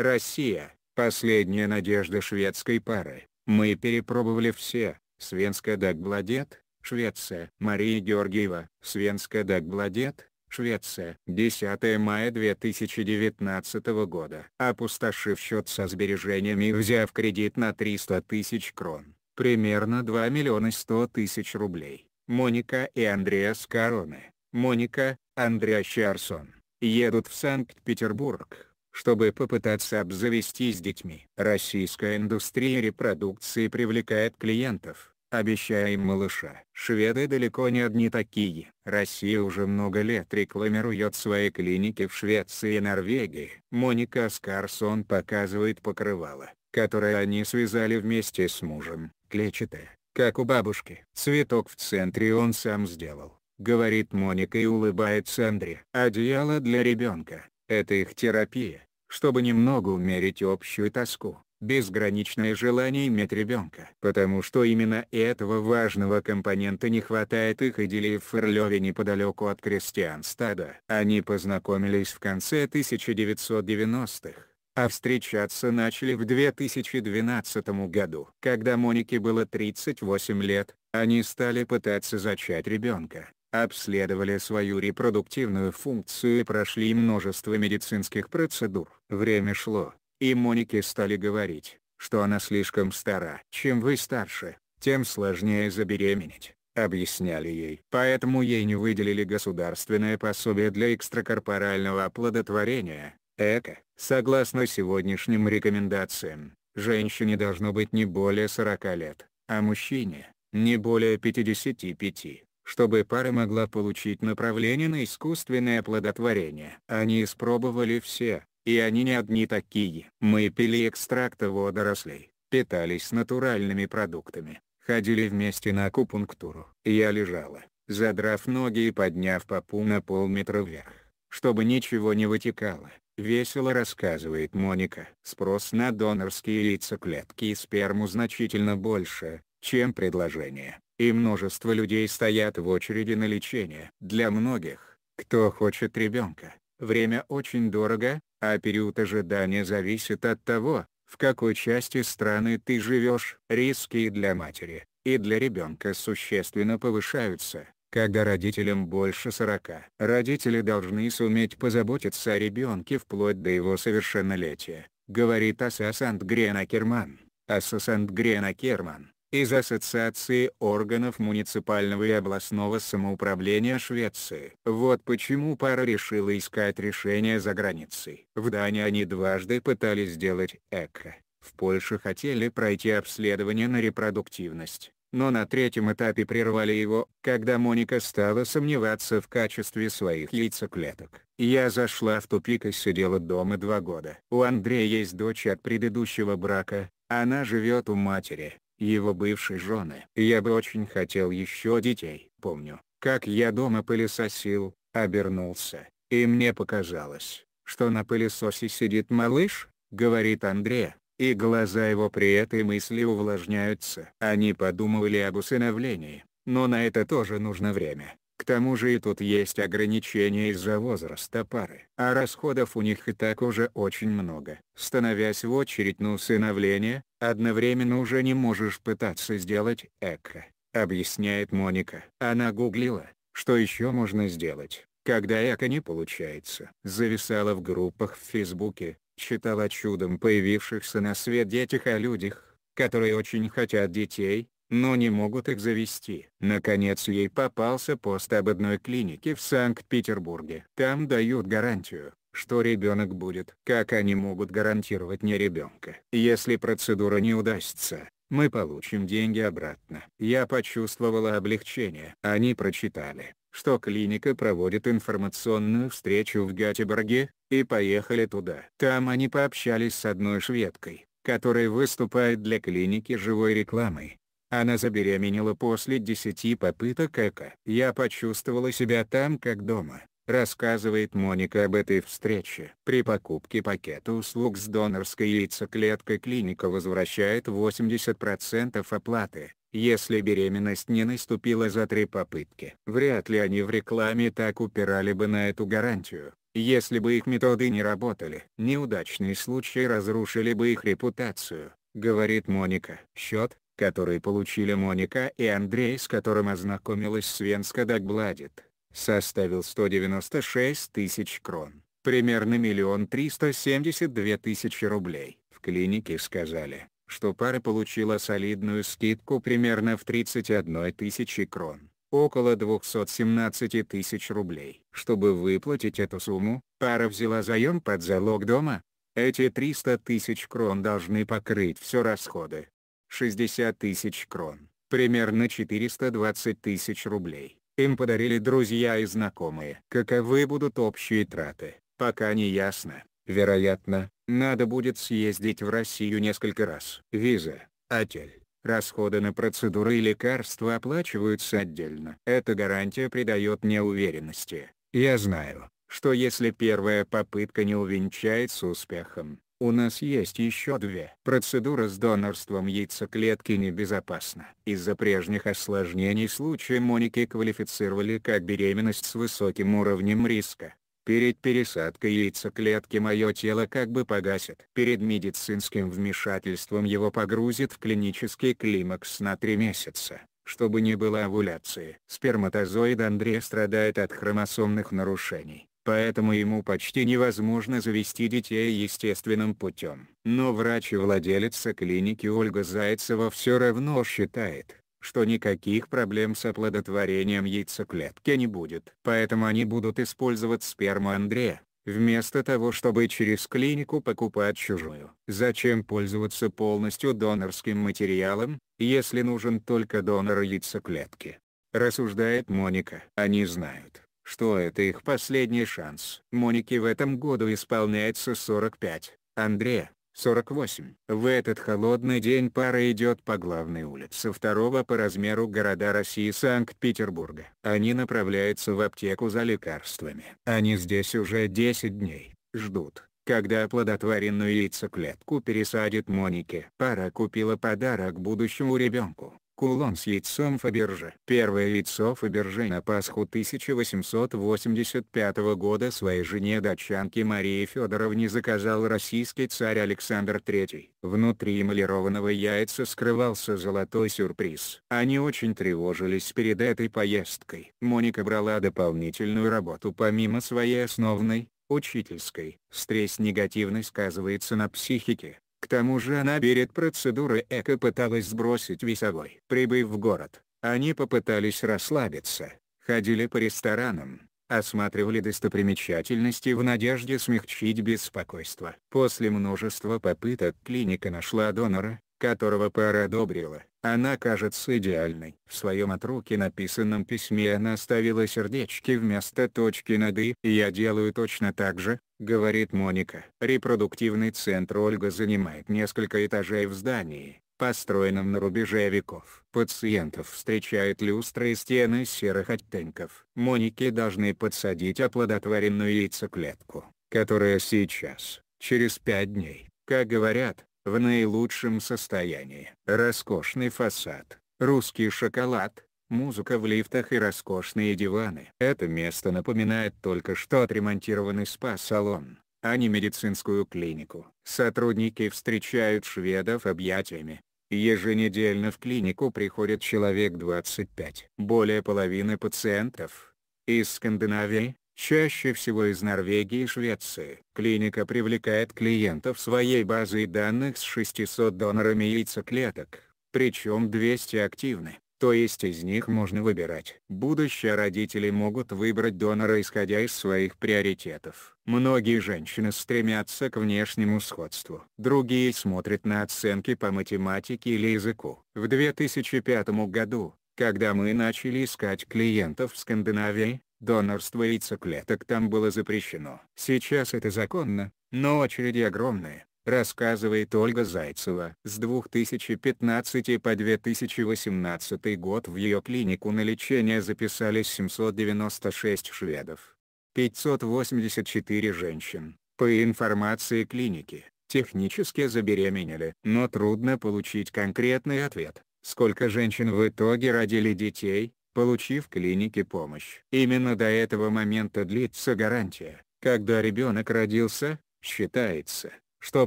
Россия – последняя надежда шведской пары. Мы перепробовали все, Свенска Дагбладет, Швеция. Мария Георгиева, Свенска Дагбладет, Швеция. 10 мая 2019 года. Опустошив счет со сбережениями и взяв кредит на 300 тысяч крон, примерно 2 миллиона 100 тысяч рублей, Моника и Андреас Короны, Моника, Андреа Чарсон, едут в Санкт-Петербург чтобы попытаться обзавестись детьми. Российская индустрия репродукции привлекает клиентов, обещая им малыша. Шведы далеко не одни такие. Россия уже много лет рекламирует свои клиники в Швеции и Норвегии. Моника Скарсон показывает покрывало, которое они связали вместе с мужем, клетчатое, как у бабушки. Цветок в центре он сам сделал, говорит Моника и улыбается Андре. Одеяло для ребенка. Это их терапия чтобы немного умерить общую тоску, безграничное желание иметь ребенка. Потому что именно этого важного компонента не хватает их идиллии в Ферлёве неподалеку от Крестьянстада. Они познакомились в конце 1990-х а встречаться начали в 2012 году. Когда Монике было 38 лет, они стали пытаться зачать ребенка обследовали свою репродуктивную функцию и прошли множество медицинских процедур. Время шло, и Монике стали говорить, что она слишком стара. Чем вы старше, тем сложнее забеременеть, объясняли ей. Поэтому ей не выделили государственное пособие для экстракорпорального оплодотворения, ЭКО. Согласно сегодняшним рекомендациям, женщине должно быть не более 40 лет, а мужчине – не более 55 чтобы пара могла получить направление на искусственное плодотворение, Они испробовали все, и они не одни такие. Мы пили экстракты водорослей, питались натуральными продуктами, ходили вместе на акупунктуру. Я лежала, задрав ноги и подняв попу на полметра вверх, чтобы ничего не вытекало. Весело рассказывает Моника. Спрос на донорские яйцеклетки и сперму значительно больше, чем предложение и множество людей стоят в очереди на лечение. Для многих, кто хочет ребенка, время очень дорого, а период ожидания зависит от того, в какой части страны ты живешь. Риски для матери, и для ребенка существенно повышаются, когда родителям больше 40. Родители должны суметь позаботиться о ребенке вплоть до его совершеннолетия, говорит Асасант Гренакерман. Асасант Гренакерман из Ассоциации органов муниципального и областного самоуправления Швеции. Вот почему пара решила искать решение за границей. В Дании они дважды пытались сделать ЭКО. В Польше хотели пройти обследование на репродуктивность, но на третьем этапе прервали его, когда Моника стала сомневаться в качестве своих яйцеклеток. Я зашла в тупик и сидела дома два года. У Андрея есть дочь от предыдущего брака, она живет у матери его бывшей жены. Я бы очень хотел еще детей. Помню, как я дома пылесосил, обернулся, и мне показалось, что на пылесосе сидит малыш, говорит Андре, и глаза его при этой мысли увлажняются. Они подумывали об усыновлении, но на это тоже нужно время. К тому же и тут есть ограничения из-за возраста пары. А расходов у них и так уже очень много. Становясь в очередь на усыновление, одновременно уже не можешь пытаться сделать эко, объясняет Моника. Она гуглила, что еще можно сделать, когда эко не получается. Зависала в группах в Фейсбуке, читала чудом появившихся на свет детях о людях, которые очень хотят детей, но не могут их завести. Наконец ей попался пост об одной клинике в Санкт-Петербурге. Там дают гарантию, что ребенок будет. Как они могут гарантировать не ребенка? Если процедура не удастся, мы получим деньги обратно. Я почувствовала облегчение. Они прочитали, что клиника проводит информационную встречу в Гатеборге, и поехали туда. Там они пообщались с одной шведкой, которая выступает для клиники живой рекламой. Она забеременела после 10 попыток ЭКО. Я почувствовала себя там как дома. Рассказывает Моника об этой встрече. При покупке пакета услуг с донорской яйцеклеткой клиника возвращает 80% оплаты, если беременность не наступила за три попытки. Вряд ли они в рекламе так упирали бы на эту гарантию, если бы их методы не работали. неудачные случаи разрушили бы их репутацию, говорит Моника. Счет, который получили Моника и Андрей с которым ознакомилась Свенска Дагбладит составил 196 тысяч крон, примерно миллион триста семьдесят две тысячи рублей. В клинике сказали, что пара получила солидную скидку примерно в 31 тысячи крон, около 217 тысяч рублей. Чтобы выплатить эту сумму, пара взяла заем под залог дома. Эти 300 тысяч крон должны покрыть все расходы. 60 тысяч крон, примерно 420 тысяч рублей им подарили друзья и знакомые. Каковы будут общие траты, пока не ясно. Вероятно, надо будет съездить в Россию несколько раз. Виза, отель, расходы на процедуры и лекарства оплачиваются отдельно. Эта гарантия придает мне уверенности. Я знаю, что если первая попытка не увенчается успехом, у нас есть еще две. Процедура с донорством яйцеклетки небезопасна. Из-за прежних осложнений случай Моники квалифицировали как беременность с высоким уровнем риска. Перед пересадкой яйцеклетки мое тело как бы погасит. Перед медицинским вмешательством его погрузит в клинический климакс на три месяца чтобы не было овуляции. Сперматозоид Андре страдает от хромосомных нарушений, поэтому ему почти невозможно завести детей естественным путем. Но врач и владелица клиники Ольга Зайцева все равно считает, что никаких проблем с оплодотворением яйцеклетки не будет. Поэтому они будут использовать сперму Андрея, вместо того чтобы через клинику покупать чужую. Зачем пользоваться полностью донорским материалом, если нужен только донор яйцеклетки? Рассуждает Моника. Они знают, что это их последний шанс. Монике в этом году исполняется 45, Андре – 48. В этот холодный день пара идет по главной улице второго по размеру города России Санкт-Петербурга. Они направляются в аптеку за лекарствами. Они здесь уже 10 дней, ждут когда оплодотворенную яйцеклетку пересадит Монике. Пара купила подарок будущему ребенку. Кулон с яйцом Фаберже. Первое яйцо Фаберже на Пасху 1885 года своей жене датчанке Марии Федоровне заказал российский царь Александр III. Внутри эмалированного яйца скрывался золотой сюрприз. Они очень тревожились перед этой поездкой. Моника брала дополнительную работу помимо своей основной, учительской. Стресс негативно сказывается на психике, к тому же она перед процедурой эко пыталась сбросить весовой. Прибыв в город, они попытались расслабиться, ходили по ресторанам, осматривали достопримечательности в надежде смягчить беспокойство. После множества попыток клиника нашла донора, которого пара одобрила. Она кажется идеальной. В своем от руки написанном письме она оставила сердечки вместо точки над «и». «Я делаю точно так же», — говорит Моника. Репродуктивный центр Ольга занимает несколько этажей в здании, построенном на рубеже веков. Пациентов встречают люстры и стены серых оттенков. Моники должны подсадить оплодотворенную яйцеклетку, которая сейчас, через пять дней, как говорят, в наилучшем состоянии. Роскошный фасад, русский шоколад, музыка в лифтах и роскошные диваны. Это место напоминает только что отремонтированный спа-салон, а не медицинскую клинику. Сотрудники встречают шведов объятиями. Еженедельно в клинику приходит человек 25. Более половины пациентов из Скандинавии, чаще всего из Норвегии и Швеции. Клиника привлекает клиентов своей базой данных с 600 донорами яйцеклеток, причем 200 активны, то есть из них можно выбирать. Будущие родители могут выбрать донора исходя из своих приоритетов. Многие женщины стремятся к внешнему сходству. Другие смотрят на оценки по математике или языку. В 2005 году когда мы начали искать клиентов в Скандинавии, Донорство яйцеклеток там было запрещено. Сейчас это законно, но очереди огромные, рассказывает Ольга Зайцева. С 2015 по 2018 год в ее клинику на лечение записались 796 шведов. 584 женщин, по информации клиники, технически забеременели. Но трудно получить конкретный ответ, сколько женщин в итоге родили детей, получив клинике помощь. Именно до этого момента длится гарантия. Когда ребенок родился, считается, что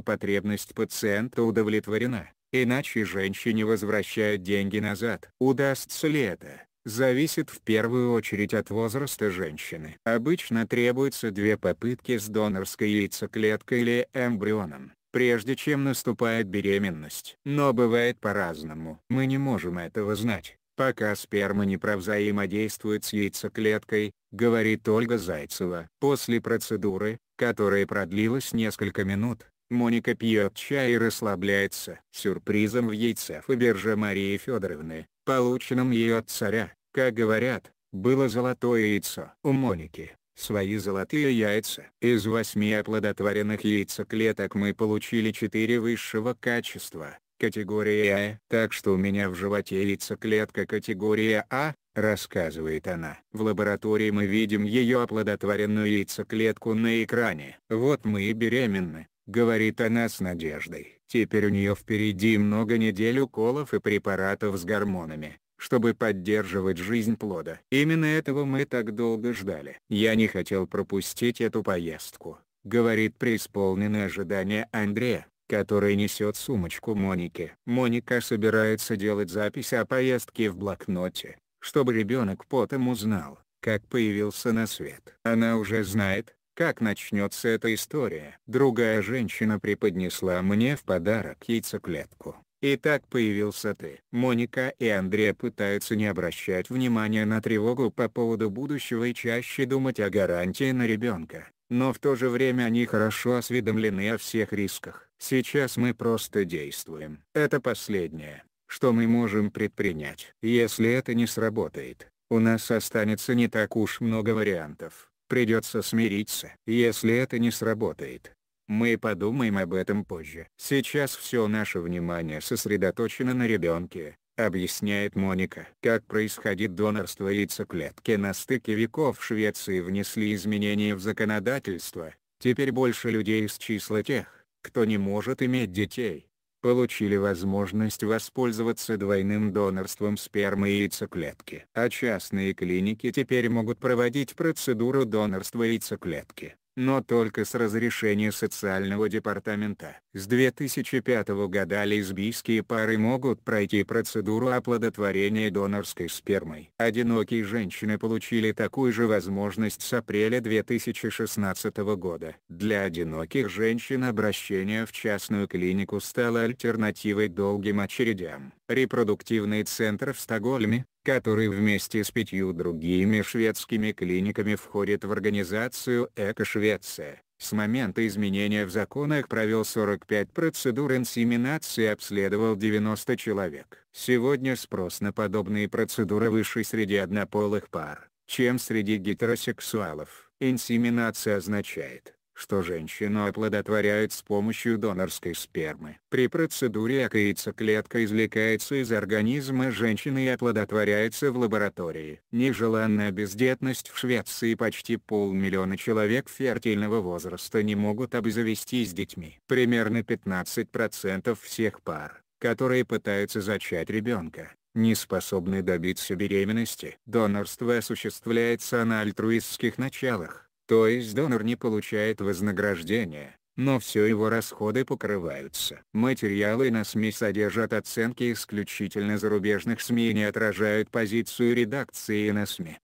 потребность пациента удовлетворена, иначе женщине возвращают деньги назад. Удастся ли это, зависит в первую очередь от возраста женщины. Обычно требуется две попытки с донорской яйцеклеткой или эмбрионом, прежде чем наступает беременность. Но бывает по-разному. Мы не можем этого знать пока сперма не провзаимодействует с яйцеклеткой, говорит Ольга Зайцева. После процедуры, которая продлилась несколько минут, Моника пьет чай и расслабляется. Сюрпризом в яйце Фаберже Марии Федоровны, полученным ее от царя, как говорят, было золотое яйцо. У Моники, свои золотые яйца. Из восьми оплодотворенных яйцеклеток мы получили четыре высшего качества категория А, так что у меня в животе яйцеклетка категория А, рассказывает она. В лаборатории мы видим ее оплодотворенную яйцеклетку на экране. Вот мы и беременны, говорит она с надеждой. Теперь у нее впереди много недель уколов и препаратов с гормонами чтобы поддерживать жизнь плода. Именно этого мы так долго ждали. Я не хотел пропустить эту поездку, говорит преисполненное ожидание Андрея который несет сумочку Моники. Моника собирается делать запись о поездке в блокноте, чтобы ребенок потом узнал, как появился на свет. Она уже знает, как начнется эта история. Другая женщина преподнесла мне в подарок яйцеклетку. И так появился ты. Моника и Андре пытаются не обращать внимания на тревогу по поводу будущего и чаще думать о гарантии на ребенка но в то же время они хорошо осведомлены о всех рисках. Сейчас мы просто действуем. Это последнее, что мы можем предпринять. Если это не сработает, у нас останется не так уж много вариантов. Придется смириться. Если это не сработает, мы подумаем об этом позже. Сейчас все наше внимание сосредоточено на ребенке, Объясняет Моника. Как происходит донорство яйцеклетки на стыке веков в Швеции внесли изменения в законодательство. Теперь больше людей из числа тех, кто не может иметь детей, получили возможность воспользоваться двойным донорством спермы и яйцеклетки. А частные клиники теперь могут проводить процедуру донорства яйцеклетки но только с разрешения социального департамента. С 2005 года лесбийские пары могут пройти процедуру оплодотворения донорской спермой. Одинокие женщины получили такую же возможность с апреля 2016 года. Для одиноких женщин обращение в частную клинику стало альтернативой долгим очередям. Репродуктивный центр в Стокгольме, который вместе с пятью другими шведскими клиниками входит в организацию «Эко-Швеция». С момента изменения в законах провел 45 процедур инсеминации и обследовал 90 человек. Сегодня спрос на подобные процедуры выше среди однополых пар, чем среди гетеросексуалов. Инсеминация означает, что женщину оплодотворяют с помощью донорской спермы. При процедуре АК яйцеклетка извлекается из организма женщины и оплодотворяется в лаборатории. Нежеланная бездетность в Швеции почти полмиллиона человек фертильного возраста не могут обзавестись детьми. Примерно 15% всех пар, которые пытаются зачать ребенка, не способны добиться беременности. Донорство осуществляется на альтруистских началах то есть донор не получает вознаграждения, но все его расходы покрываются. Материалы на СМИ содержат оценки исключительно зарубежных СМИ и не отражают позицию редакции на СМИ.